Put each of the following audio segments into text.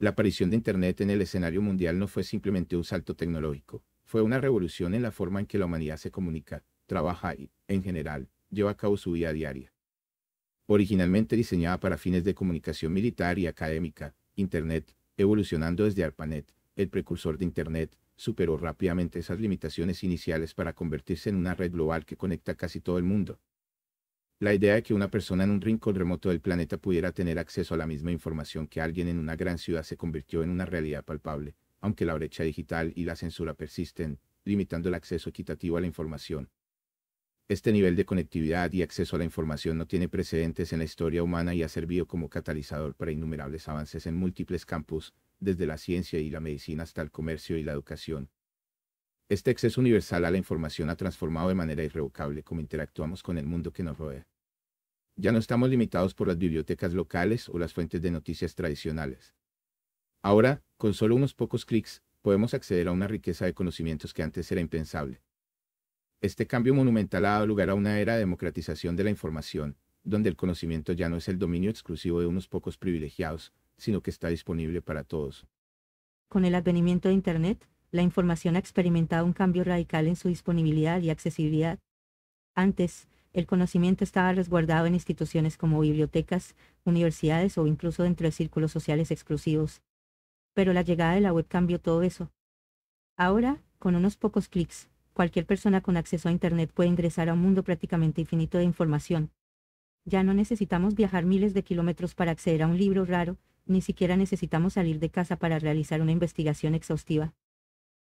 La aparición de Internet en el escenario mundial no fue simplemente un salto tecnológico, fue una revolución en la forma en que la humanidad se comunica, trabaja y, en general, lleva a cabo su vida diaria. Originalmente diseñada para fines de comunicación militar y académica, Internet, evolucionando desde ARPANET, el precursor de Internet, superó rápidamente esas limitaciones iniciales para convertirse en una red global que conecta casi todo el mundo. La idea de que una persona en un rincón remoto del planeta pudiera tener acceso a la misma información que alguien en una gran ciudad se convirtió en una realidad palpable, aunque la brecha digital y la censura persisten, limitando el acceso equitativo a la información. Este nivel de conectividad y acceso a la información no tiene precedentes en la historia humana y ha servido como catalizador para innumerables avances en múltiples campos, desde la ciencia y la medicina hasta el comercio y la educación. Este acceso universal a la información ha transformado de manera irrevocable cómo interactuamos con el mundo que nos rodea. Ya no estamos limitados por las bibliotecas locales o las fuentes de noticias tradicionales. Ahora, con solo unos pocos clics, podemos acceder a una riqueza de conocimientos que antes era impensable. Este cambio monumental ha dado lugar a una era de democratización de la información, donde el conocimiento ya no es el dominio exclusivo de unos pocos privilegiados, sino que está disponible para todos. Con el advenimiento de Internet, la información ha experimentado un cambio radical en su disponibilidad y accesibilidad. Antes, el conocimiento estaba resguardado en instituciones como bibliotecas, universidades o incluso dentro de círculos sociales exclusivos. Pero la llegada de la web cambió todo eso. Ahora, con unos pocos clics, cualquier persona con acceso a Internet puede ingresar a un mundo prácticamente infinito de información. Ya no necesitamos viajar miles de kilómetros para acceder a un libro raro, ni siquiera necesitamos salir de casa para realizar una investigación exhaustiva.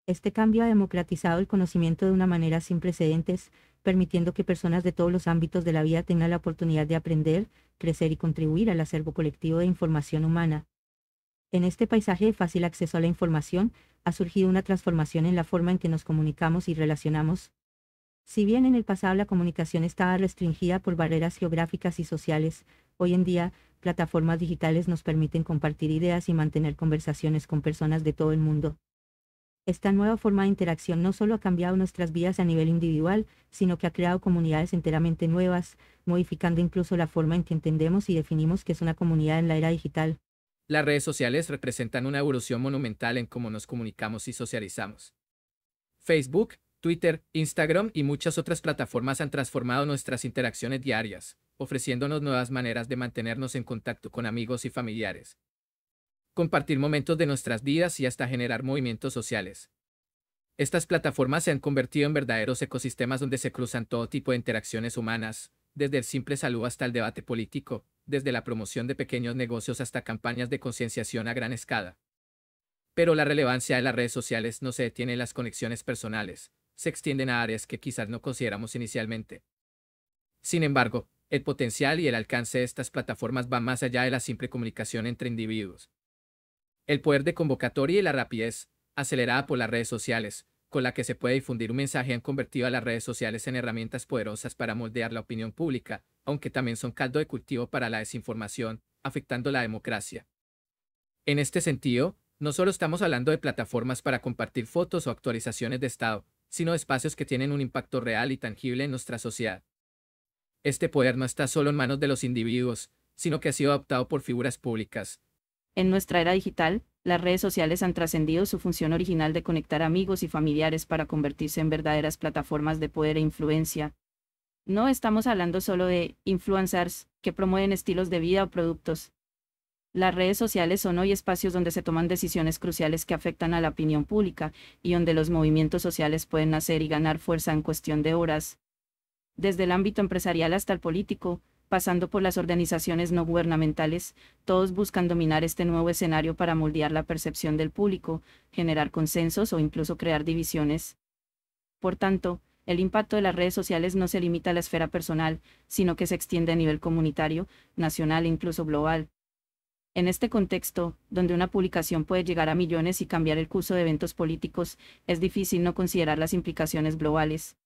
Este cambio ha democratizado el conocimiento de una manera sin precedentes, permitiendo que personas de todos los ámbitos de la vida tengan la oportunidad de aprender, crecer y contribuir al acervo colectivo de información humana. En este paisaje de fácil acceso a la información, ha surgido una transformación en la forma en que nos comunicamos y relacionamos. Si bien en el pasado la comunicación estaba restringida por barreras geográficas y sociales, hoy en día, plataformas digitales nos permiten compartir ideas y mantener conversaciones con personas de todo el mundo. Esta nueva forma de interacción no solo ha cambiado nuestras vidas a nivel individual, sino que ha creado comunidades enteramente nuevas, modificando incluso la forma en que entendemos y definimos que es una comunidad en la era digital. Las redes sociales representan una evolución monumental en cómo nos comunicamos y socializamos. Facebook, Twitter, Instagram y muchas otras plataformas han transformado nuestras interacciones diarias, ofreciéndonos nuevas maneras de mantenernos en contacto con amigos y familiares, compartir momentos de nuestras vidas y hasta generar movimientos sociales. Estas plataformas se han convertido en verdaderos ecosistemas donde se cruzan todo tipo de interacciones humanas, desde el simple saludo hasta el debate político, desde la promoción de pequeños negocios hasta campañas de concienciación a gran escala. Pero la relevancia de las redes sociales no se detiene en las conexiones personales, se extienden a áreas que quizás no consideramos inicialmente. Sin embargo, el potencial y el alcance de estas plataformas van más allá de la simple comunicación entre individuos el poder de convocatoria y la rapidez, acelerada por las redes sociales, con la que se puede difundir un mensaje han convertido a las redes sociales en herramientas poderosas para moldear la opinión pública, aunque también son caldo de cultivo para la desinformación, afectando la democracia. En este sentido, no solo estamos hablando de plataformas para compartir fotos o actualizaciones de estado, sino de espacios que tienen un impacto real y tangible en nuestra sociedad. Este poder no está solo en manos de los individuos, sino que ha sido adoptado por figuras públicas, en nuestra era digital, las redes sociales han trascendido su función original de conectar amigos y familiares para convertirse en verdaderas plataformas de poder e influencia. No estamos hablando solo de influencers que promueven estilos de vida o productos. Las redes sociales son hoy espacios donde se toman decisiones cruciales que afectan a la opinión pública y donde los movimientos sociales pueden nacer y ganar fuerza en cuestión de horas. Desde el ámbito empresarial hasta el político, pasando por las organizaciones no gubernamentales, todos buscan dominar este nuevo escenario para moldear la percepción del público, generar consensos o incluso crear divisiones. Por tanto, el impacto de las redes sociales no se limita a la esfera personal, sino que se extiende a nivel comunitario, nacional e incluso global. En este contexto, donde una publicación puede llegar a millones y cambiar el curso de eventos políticos, es difícil no considerar las implicaciones globales.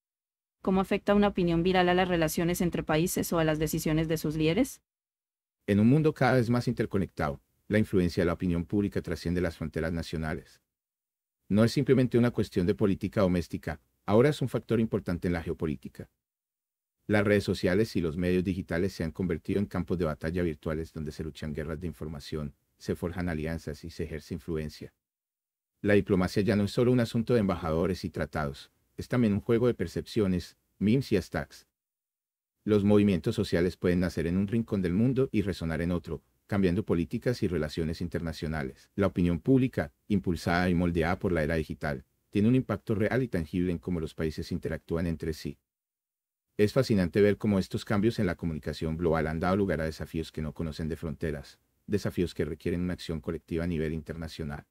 ¿Cómo afecta una opinión viral a las relaciones entre países o a las decisiones de sus líderes? En un mundo cada vez más interconectado, la influencia de la opinión pública trasciende las fronteras nacionales. No es simplemente una cuestión de política doméstica, ahora es un factor importante en la geopolítica. Las redes sociales y los medios digitales se han convertido en campos de batalla virtuales donde se luchan guerras de información, se forjan alianzas y se ejerce influencia. La diplomacia ya no es solo un asunto de embajadores y tratados, es también un juego de percepciones, memes y stacks. Los movimientos sociales pueden nacer en un rincón del mundo y resonar en otro, cambiando políticas y relaciones internacionales. La opinión pública, impulsada y moldeada por la era digital, tiene un impacto real y tangible en cómo los países interactúan entre sí. Es fascinante ver cómo estos cambios en la comunicación global han dado lugar a desafíos que no conocen de fronteras, desafíos que requieren una acción colectiva a nivel internacional.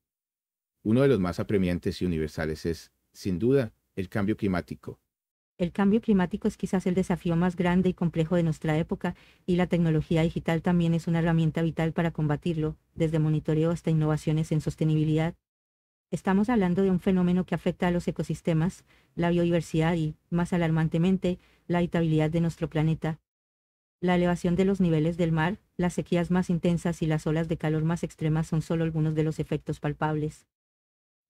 Uno de los más apremiantes y universales es, sin duda, el cambio climático. El cambio climático es quizás el desafío más grande y complejo de nuestra época, y la tecnología digital también es una herramienta vital para combatirlo, desde monitoreo hasta innovaciones en sostenibilidad. Estamos hablando de un fenómeno que afecta a los ecosistemas, la biodiversidad y, más alarmantemente, la habitabilidad de nuestro planeta. La elevación de los niveles del mar, las sequías más intensas y las olas de calor más extremas son solo algunos de los efectos palpables.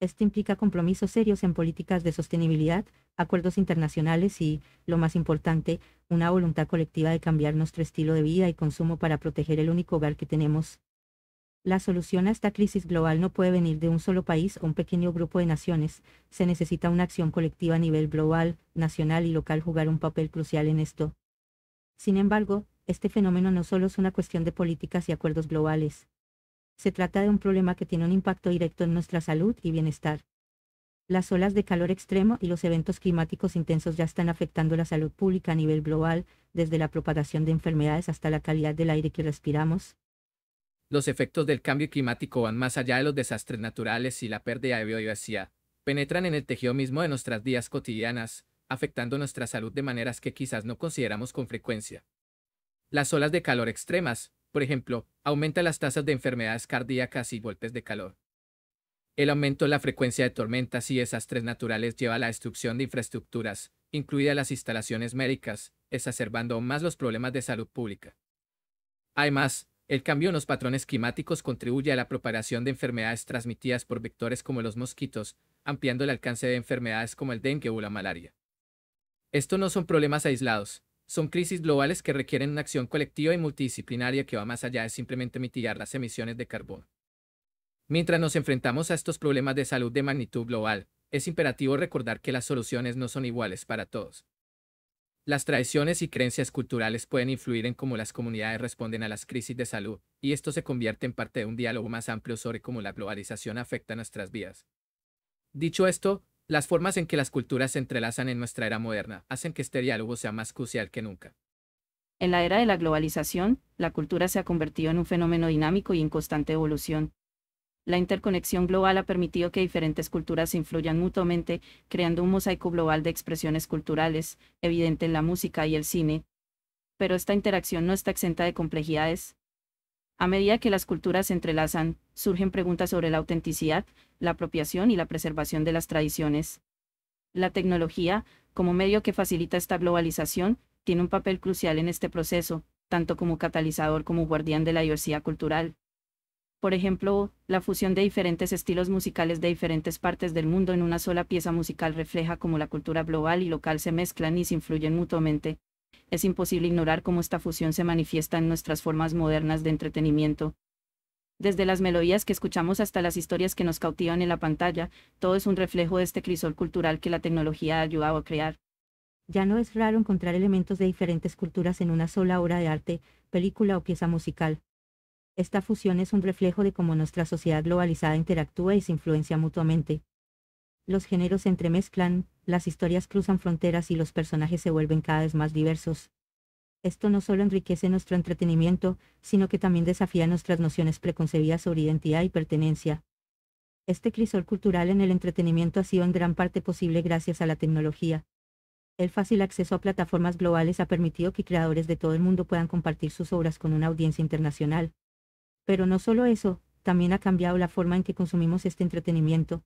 Esto implica compromisos serios en políticas de sostenibilidad, acuerdos internacionales y, lo más importante, una voluntad colectiva de cambiar nuestro estilo de vida y consumo para proteger el único hogar que tenemos. La solución a esta crisis global no puede venir de un solo país o un pequeño grupo de naciones, se necesita una acción colectiva a nivel global, nacional y local jugar un papel crucial en esto. Sin embargo, este fenómeno no solo es una cuestión de políticas y acuerdos globales, se trata de un problema que tiene un impacto directo en nuestra salud y bienestar. Las olas de calor extremo y los eventos climáticos intensos ya están afectando la salud pública a nivel global, desde la propagación de enfermedades hasta la calidad del aire que respiramos. Los efectos del cambio climático van más allá de los desastres naturales y la pérdida de biodiversidad. Penetran en el tejido mismo de nuestras vidas cotidianas, afectando nuestra salud de maneras que quizás no consideramos con frecuencia. Las olas de calor extremas, por ejemplo, aumenta las tasas de enfermedades cardíacas y golpes de calor. El aumento de la frecuencia de tormentas y desastres naturales lleva a la destrucción de infraestructuras, incluidas las instalaciones médicas, exacerbando aún más los problemas de salud pública. Además, el cambio en los patrones climáticos contribuye a la propagación de enfermedades transmitidas por vectores como los mosquitos, ampliando el alcance de enfermedades como el dengue o la malaria. Estos no son problemas aislados, son crisis globales que requieren una acción colectiva y multidisciplinaria que va más allá de simplemente mitigar las emisiones de carbono. Mientras nos enfrentamos a estos problemas de salud de magnitud global, es imperativo recordar que las soluciones no son iguales para todos. Las tradiciones y creencias culturales pueden influir en cómo las comunidades responden a las crisis de salud, y esto se convierte en parte de un diálogo más amplio sobre cómo la globalización afecta nuestras vidas. Dicho esto, las formas en que las culturas se entrelazan en nuestra era moderna hacen que este diálogo sea más crucial que nunca. En la era de la globalización, la cultura se ha convertido en un fenómeno dinámico y en constante evolución. La interconexión global ha permitido que diferentes culturas se influyan mutuamente, creando un mosaico global de expresiones culturales, evidente en la música y el cine. Pero esta interacción no está exenta de complejidades, a medida que las culturas se entrelazan, surgen preguntas sobre la autenticidad, la apropiación y la preservación de las tradiciones. La tecnología, como medio que facilita esta globalización, tiene un papel crucial en este proceso, tanto como catalizador como guardián de la diversidad cultural. Por ejemplo, la fusión de diferentes estilos musicales de diferentes partes del mundo en una sola pieza musical refleja cómo la cultura global y local se mezclan y se influyen mutuamente, es imposible ignorar cómo esta fusión se manifiesta en nuestras formas modernas de entretenimiento. Desde las melodías que escuchamos hasta las historias que nos cautivan en la pantalla, todo es un reflejo de este crisol cultural que la tecnología ha ayudado a crear. Ya no es raro encontrar elementos de diferentes culturas en una sola obra de arte, película o pieza musical. Esta fusión es un reflejo de cómo nuestra sociedad globalizada interactúa y se influencia mutuamente los géneros se entremezclan, las historias cruzan fronteras y los personajes se vuelven cada vez más diversos. Esto no solo enriquece nuestro entretenimiento, sino que también desafía nuestras nociones preconcebidas sobre identidad y pertenencia. Este crisol cultural en el entretenimiento ha sido en gran parte posible gracias a la tecnología. El fácil acceso a plataformas globales ha permitido que creadores de todo el mundo puedan compartir sus obras con una audiencia internacional. Pero no solo eso, también ha cambiado la forma en que consumimos este entretenimiento.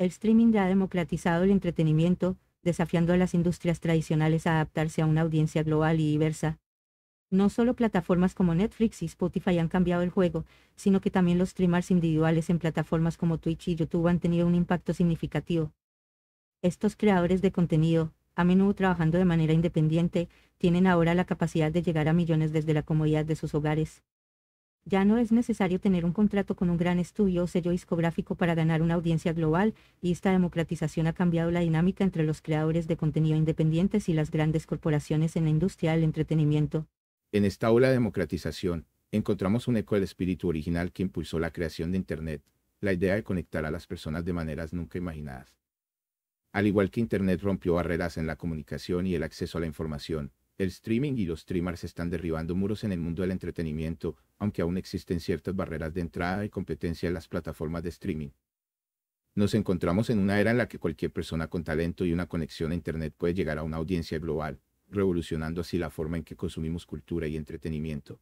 El streaming ha democratizado el entretenimiento, desafiando a las industrias tradicionales a adaptarse a una audiencia global y diversa. No solo plataformas como Netflix y Spotify han cambiado el juego, sino que también los streamers individuales en plataformas como Twitch y YouTube han tenido un impacto significativo. Estos creadores de contenido, a menudo trabajando de manera independiente, tienen ahora la capacidad de llegar a millones desde la comodidad de sus hogares. Ya no es necesario tener un contrato con un gran estudio o sello discográfico para ganar una audiencia global, y esta democratización ha cambiado la dinámica entre los creadores de contenido independientes y las grandes corporaciones en la industria del entretenimiento. En esta ola de democratización, encontramos un eco del espíritu original que impulsó la creación de Internet, la idea de conectar a las personas de maneras nunca imaginadas. Al igual que Internet rompió barreras en la comunicación y el acceso a la información, el streaming y los streamers están derribando muros en el mundo del entretenimiento, aunque aún existen ciertas barreras de entrada y competencia en las plataformas de streaming. Nos encontramos en una era en la que cualquier persona con talento y una conexión a Internet puede llegar a una audiencia global, revolucionando así la forma en que consumimos cultura y entretenimiento.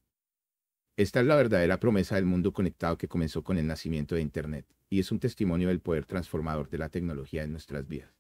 Esta es la verdadera promesa del mundo conectado que comenzó con el nacimiento de Internet, y es un testimonio del poder transformador de la tecnología en nuestras vidas.